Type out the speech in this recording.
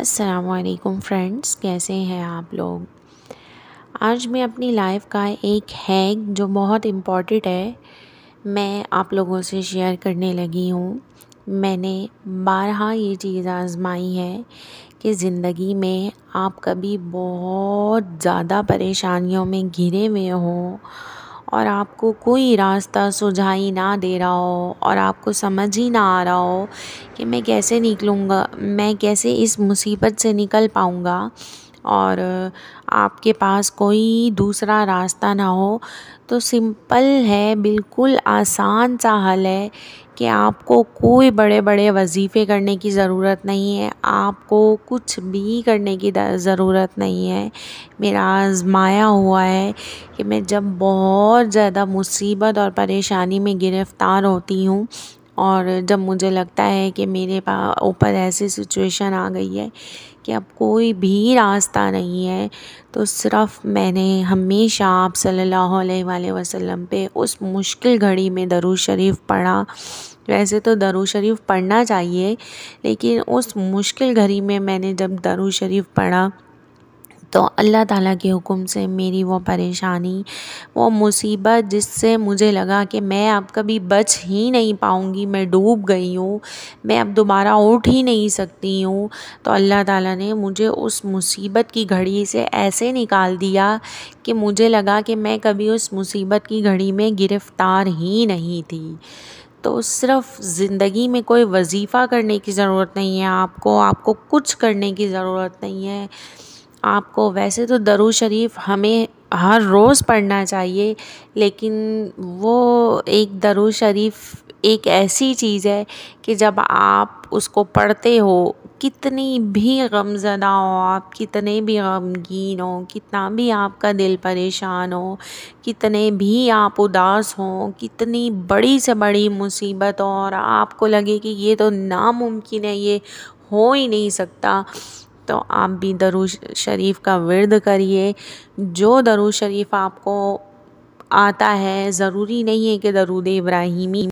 असलकुम फ्रेंड्स कैसे हैं आप लोग आज मैं अपनी लाइफ का एक हैक जो बहुत इम्पॉर्टेंट है मैं आप लोगों से शेयर करने लगी हूँ मैंने बारह ये चीज़ आजमाई है कि ज़िंदगी में आप कभी बहुत ज़्यादा परेशानियों में घिरे हुए हों और आपको कोई रास्ता सुझाई ना दे रहा हो और आपको समझ ही ना आ रहा हो कि मैं कैसे निकलूँगा मैं कैसे इस मुसीबत से निकल पाऊँगा और आपके पास कोई दूसरा रास्ता ना हो तो सिंपल है बिल्कुल आसान सा हल है कि आपको कोई बड़े बड़े वजीफ़े करने की ज़रूरत नहीं है आपको कुछ भी करने की ज़रूरत नहीं है मेरा आजमाया हुआ है कि मैं जब बहुत ज़्यादा मुसीबत और परेशानी में गिरफ़्तार होती हूँ और जब मुझे लगता है कि मेरे पास ऊपर ऐसी सिचुएशन आ गई है कि अब कोई भी रास्ता नहीं है तो सिर्फ मैंने हमेशा आप सल्लल्लाहु अलैहि वसल्लम पे उस मुश्किल घड़ी में दरूज शरीफ पढ़ा वैसे तो दरूज शरीफ पढ़ना चाहिए लेकिन उस मुश्किल घड़ी में मैंने जब दरूज शरीफ पढ़ा तो अल्लाह ताला के हुक्म से मेरी वो परेशानी वो मुसीबत जिससे मुझे लगा कि मैं अब कभी बच ही नहीं पाऊँगी मैं डूब गई हूँ मैं अब दोबारा उठ ही नहीं सकती हूँ तो अल्लाह ताला ने मुझे उस मुसीबत की घड़ी से ऐसे निकाल दिया कि मुझे लगा कि मैं कभी उस मुसीबत की घड़ी में गिरफ़्तार ही नहीं थी तो सिर्फ ज़िंदगी में कोई वजीफ़ा करने की ज़रूरत नहीं है आपको आपको कुछ करने की ज़रूरत नहीं है आपको वैसे तो दरू शरीफ़ हमें हर रोज़ पढ़ना चाहिए लेकिन वो एक दरू शरीफ़ एक ऐसी चीज़ है कि जब आप उसको पढ़ते हो कितनी भी गमज़दा हो आप कितने भी गमगीन हो कितना भी आपका दिल परेशान हो कितने भी आप उदास हो कितनी बड़ी से बड़ी मुसीबत हो और आपको लगे कि ये तो नामुमकिन है ये हो ही नहीं सकता तो आप भी दरुज शरीफ का विरद करिए जो दरुज शरीफ आपको आता है ज़रूरी नहीं है कि दरूद इब्राहिमी